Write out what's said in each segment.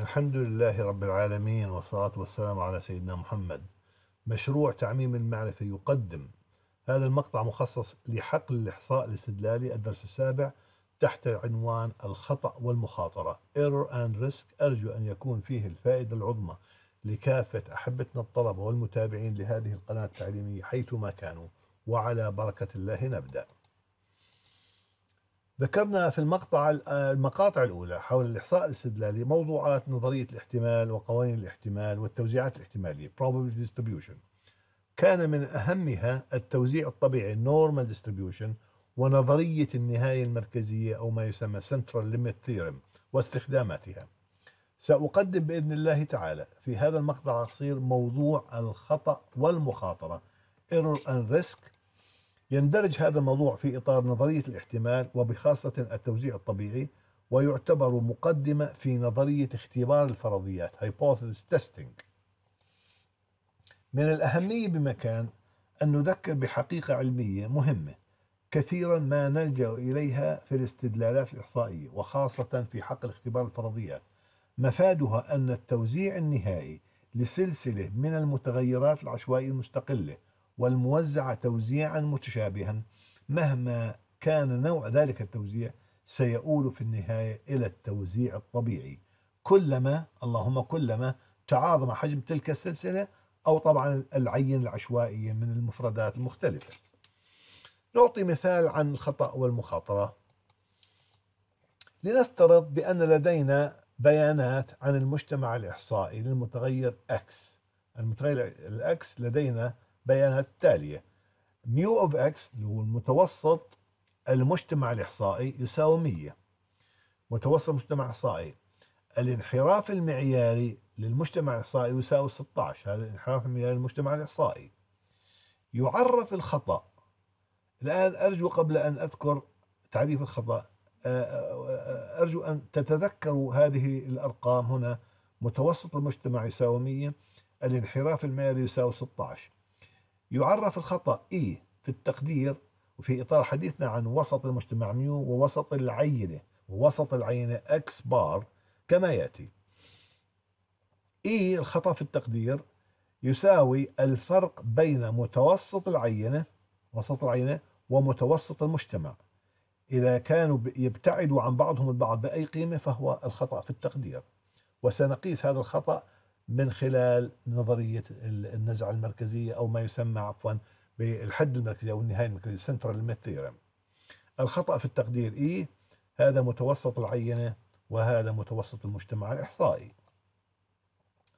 الحمد لله رب العالمين والصلاة والسلام على سيدنا محمد مشروع تعميم المعرفة يقدم هذا المقطع مخصص لحقل الإحصاء الاستدلالي الدرس السابع تحت عنوان الخطأ والمخاطرة Error and Risk أرجو أن يكون فيه الفائدة العظمى لكافة أحبتنا الطلبة والمتابعين لهذه القناة التعليمية حيثما كانوا وعلى بركة الله نبدأ ذكرنا في المقطع المقاطع الأولى حول الإحصاء الاستدلالي موضوعات نظرية الاحتمال وقوانين الاحتمال والتوزيعات الاحتمالية probability distribution كان من أهمها التوزيع الطبيعي normal distribution ونظرية النهاية المركزية أو ما يسمى central limit theorem واستخداماتها سأقدم بإذن الله تعالى في هذا المقطع القصير موضوع الخطأ والمخاطرة error and risk يندرج هذا الموضوع في إطار نظرية الاحتمال وبخاصة التوزيع الطبيعي ويعتبر مقدمة في نظرية اختبار الفرضيات Hypothesis Testing من الأهمية بمكان أن نذكر بحقيقة علمية مهمة كثيرا ما نلجأ إليها في الاستدلالات الإحصائية وخاصة في حق الاختبار الفرضيات مفادها أن التوزيع النهائي لسلسلة من المتغيرات العشوائية المستقلة والموزعة توزيعا متشابها مهما كان نوع ذلك التوزيع سيؤول في النهاية إلى التوزيع الطبيعي كلما اللهم كلما تعاظم حجم تلك السلسلة أو طبعا العين العشوائية من المفردات المختلفة نعطي مثال عن الخطأ والمخاطرة لنفترض بأن لدينا بيانات عن المجتمع الإحصائي للمتغير X المتغير الأكس لدينا بيانات التالية ميو اوف اكس اللي هو المتوسط المجتمع الإحصائي يساوي 100 متوسط مجتمع إحصائي الانحراف المعياري للمجتمع الإحصائي يساوي 16 هذا الانحراف المعياري للمجتمع الإحصائي يعرف الخطأ الآن أرجو قبل أن أذكر تعريف الخطأ آه، آه، آه، أرجو أن تتذكروا هذه الأرقام هنا متوسط المجتمع يساوي 100 الانحراف المعياري يساوي 16 يعرف الخطأ إي في التقدير وفي إطار حديثنا عن وسط المجتمع ميو ووسط العينة ووسط العينة أكس بار كما يأتي إي الخطأ في التقدير يساوي الفرق بين متوسط العينة وسط العينة ومتوسط المجتمع إذا كانوا يبتعدوا عن بعضهم البعض بأي قيمة فهو الخطأ في التقدير وسنقيس هذا الخطأ من خلال نظرية النزعة المركزية أو ما يسمى عفوا بالحد المركزي أو النهاية المركزية سنترال ليميت ثيرم الخطأ في التقدير إي هذا متوسط العينة وهذا متوسط المجتمع الإحصائي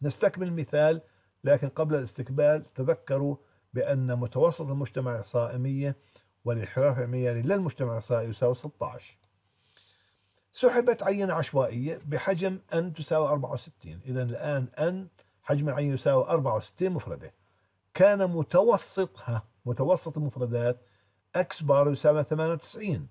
نستكمل مثال لكن قبل الاستكمال تذكروا بأن متوسط المجتمع الإحصائي 100 والانحراف المعياري للمجتمع الإحصائي يساوي 16 سحبت عينة عشوائية بحجم n تساوي 64 إذا الآن n حجم العينة يساوي 64 مفردة كان متوسطها متوسط المفردات x بار يساوي 98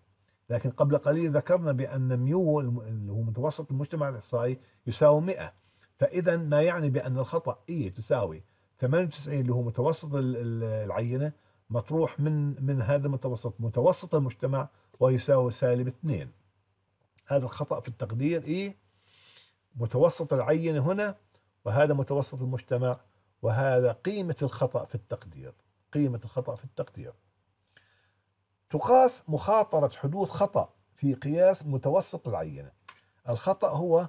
لكن قبل قليل ذكرنا بأن ميو اللي هو متوسط المجتمع الإحصائي يساوي 100 فإذا ما يعني بأن الخطأ إيه تساوي 98 اللي هو متوسط العينة مطروح من من هذا المتوسط متوسط المجتمع ويساوي سالب 2 هذا الخطأ في التقدير إيه متوسط العين هنا وهذا متوسط المجتمع وهذا قيمة الخطأ في التقدير قيمة الخطأ في التقدير تقاس مخاطرة حدوث خطأ في قياس متوسط العينة الخطأ هو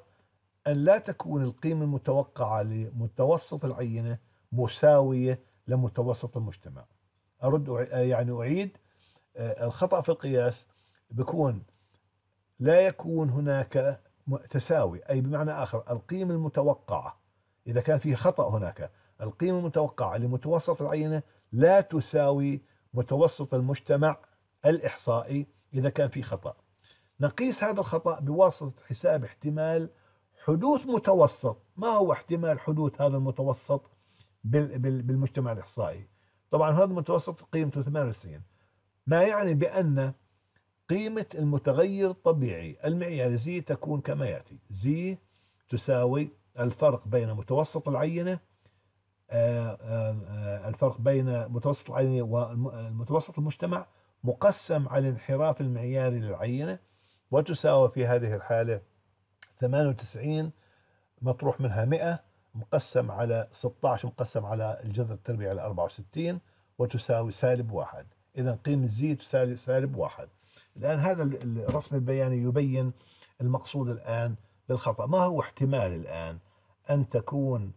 أن لا تكون القيمة المتوقعة لمتوسط العينة مساوية لمتوسط المجتمع أرد يعني أعيد آه، الخطأ في القياس بيكون لا يكون هناك تساوي أي بمعنى آخر القيمة المتوقعة إذا كان في خطأ هناك القيمة المتوقعة لمتوسط العينة لا تساوي متوسط المجتمع الإحصائي إذا كان في خطأ نقيس هذا الخطأ بواسطة حساب احتمال حدوث متوسط ما هو احتمال حدوث هذا المتوسط بالمجتمع الإحصائي طبعا هذا المتوسط قيمته 98 ما يعني بأن قيمة المتغير الطبيعي المعيار زي تكون كما يأتي زي تساوي الفرق بين متوسط العينة آه، آه، آه، الفرق بين متوسط العينة والمتوسط المجتمع مقسم على الانحراف المعياري للعينة وتساوي في هذه الحالة 98 مطروح منها 100 مقسم على 16 مقسم على الجذر التربيعي على 64 وتساوي سالب واحد إذا قيمة زي تساوي سالب واحد الآن هذا الرسم البياني يبين المقصود الآن بالخطأ ما هو احتمال الآن أن تكون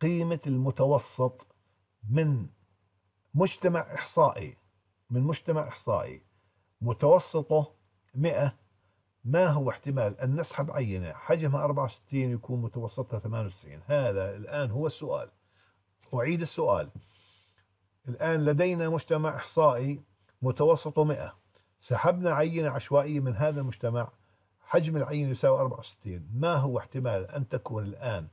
قيمة المتوسط من مجتمع إحصائي من مجتمع إحصائي متوسطه 100 ما هو احتمال أن نسحب عينة حجمها 64 يكون متوسطها 98 هذا الآن هو السؤال أعيد السؤال الآن لدينا مجتمع إحصائي متوسطه 100 سحبنا عينة عشوائية من هذا المجتمع حجم العينة يساوي 64 ما هو احتمال أن تكون الآن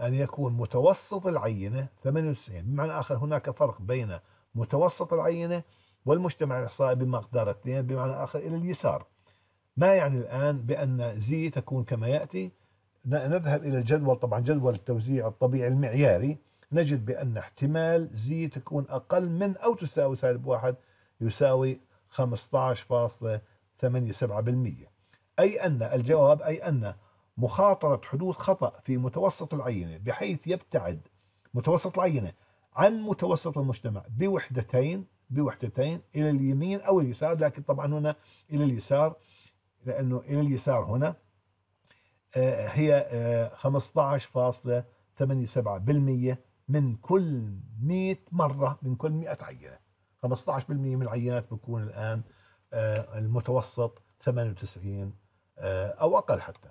أن يكون متوسط العينة 98 بمعنى آخر هناك فرق بين متوسط العينة والمجتمع الإحصائي بمقدار 2 بمعنى آخر إلى اليسار ما يعني الآن بأن زي تكون كما يأتي نذهب إلى الجدول طبعا جدول التوزيع الطبيعي المعياري نجد بأن احتمال زي تكون أقل من أو تساوي سالب واحد يساوي 15.87% أي أن الجواب أي أن مخاطرة حدوث خطأ في متوسط العينة بحيث يبتعد متوسط العينة عن متوسط المجتمع بوحدتين بوحدتين إلى اليمين أو اليسار لكن طبعا هنا إلى اليسار لأنه إلى اليسار هنا آه، هي 15.87% آه، من كل 100 مرة من كل 100 عينة 15% من العينات بكون الآن آه، المتوسط 98 آه، أو أقل حتى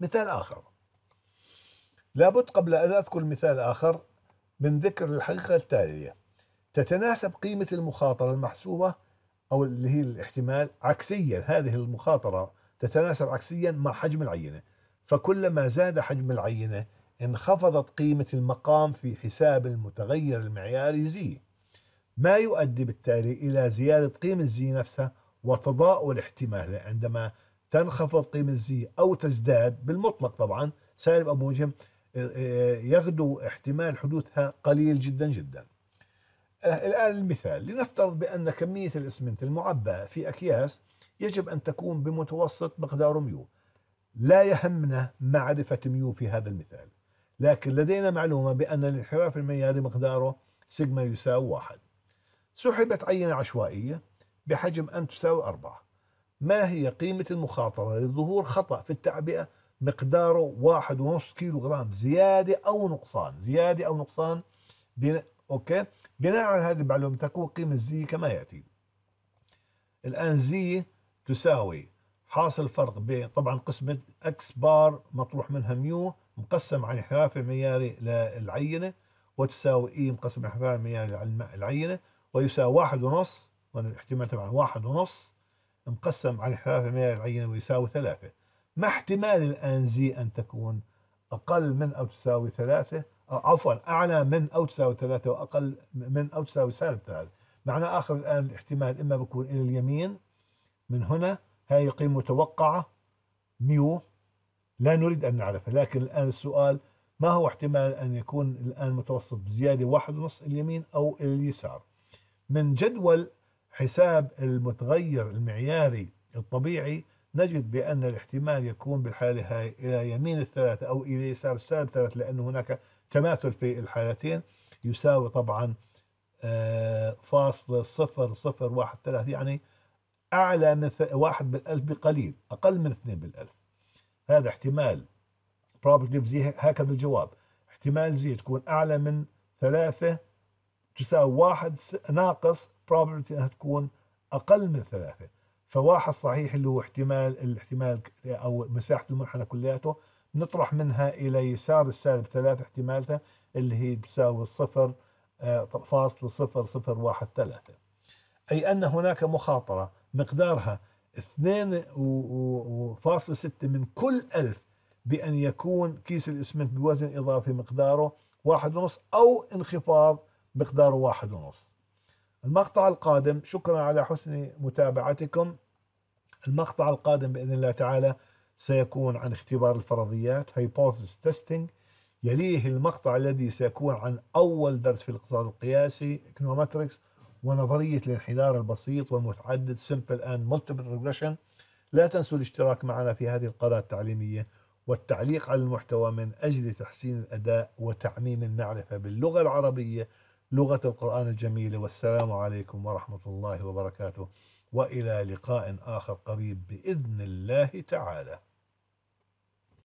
مثال آخر لابد قبل أن أذكر مثال آخر من ذكر الحقيقة التالية تتناسب قيمة المخاطرة المحسوبة أو اللي هي الاحتمال عكسيا هذه المخاطرة تتناسب عكسيا مع حجم العينة فكلما زاد حجم العينة انخفضت قيمة المقام في حساب المتغير المعياري زي ما يؤدي بالتالي إلى زيادة قيمة زي نفسها وتضاؤل احتمالها يعني عندما تنخفض قيمة زي أو تزداد بالمطلق طبعا سالب أبو موجب آه، آه، يغدو احتمال حدوثها قليل جدا جدا آه، الآن المثال لنفترض بأن كمية الإسمنت المعبى في أكياس يجب أن تكون بمتوسط مقدار ميو لا يهمنا معرفة ميو في هذا المثال لكن لدينا معلومة بأن الانحراف المياري مقداره سيجما يساوي واحد سحبت عينة عشوائية بحجم أن تساوي أربعة ما هي قيمة المخاطرة لظهور خطأ في التعبئة مقداره واحد ونص كيلو غرام زيادة أو نقصان زيادة أو نقصان بنا... أوكي بناء على هذه المعلومة تكون قيمة زي كما يأتي الآن زي تساوي حاصل فرق بين طبعا قسمة اكس بار مطروح منها ميو مقسم عن انحراف المعياري للعينة وتساوي اي e مقسم عن انحراف المعياري للعينة ويساوي واحد ونص وأن الاحتمال طبعا واحد ونص مقسم على الحرارة في العينة ويساوي ثلاثة ما احتمال الآن زي أن تكون أقل من أو تساوي ثلاثة أو عفوا أعلى من أو تساوي ثلاثة وأقل من أو تساوي سالب ثلاثة معنى آخر الآن الاحتمال إما بكون إلى اليمين من هنا هاي قيمة متوقعة ميو لا نريد أن نعرفها لكن الآن السؤال ما هو احتمال أن يكون الآن متوسط بزيادة واحد ونص اليمين أو اليسار من جدول حساب المتغير المعياري الطبيعي نجد بأن الاحتمال يكون بالحالة هاي إلى يمين الثلاثة أو إلى يسار السالب ثلاثة لأن هناك تماثل في الحالتين يساوي طبعا آه، فاصل صفر صفر واحد ثلاثة يعني أعلى من واحد بالألف بقليل أقل من اثنين بالألف هذا احتمال probability هكذا الجواب احتمال زي تكون أعلى من ثلاثة تساوي واحد ناقص probability انها تكون اقل من ثلاثه فواحد صحيح اللي هو احتمال الاحتمال او مساحه المنحنى كلياته نطرح منها الى يسار السالب ثلاثه احتمالته اللي هي تساوي صفر آه، فاصل صفر صفر واحد ثلاثة أي أن هناك مخاطرة مقدارها اثنين وفاصل ستة من كل ألف بأن يكون كيس الإسمنت بوزن إضافي مقداره واحد ونص أو انخفاض مقداره واحد ونص المقطع القادم شكرا على حسن متابعتكم المقطع القادم بإذن الله تعالى سيكون عن اختبار الفرضيات hypothesis testing يليه المقطع الذي سيكون عن أول درس في الاقتصاد القياسي econometrics ونظرية الانحدار البسيط والمتعدد simple and multiple regression لا تنسوا الاشتراك معنا في هذه القناة التعليمية والتعليق على المحتوى من أجل تحسين الأداء وتعميم المعرفة باللغة العربية لغة القرآن الجميلة والسلام عليكم ورحمة الله وبركاته وإلى لقاء آخر قريب بإذن الله تعالى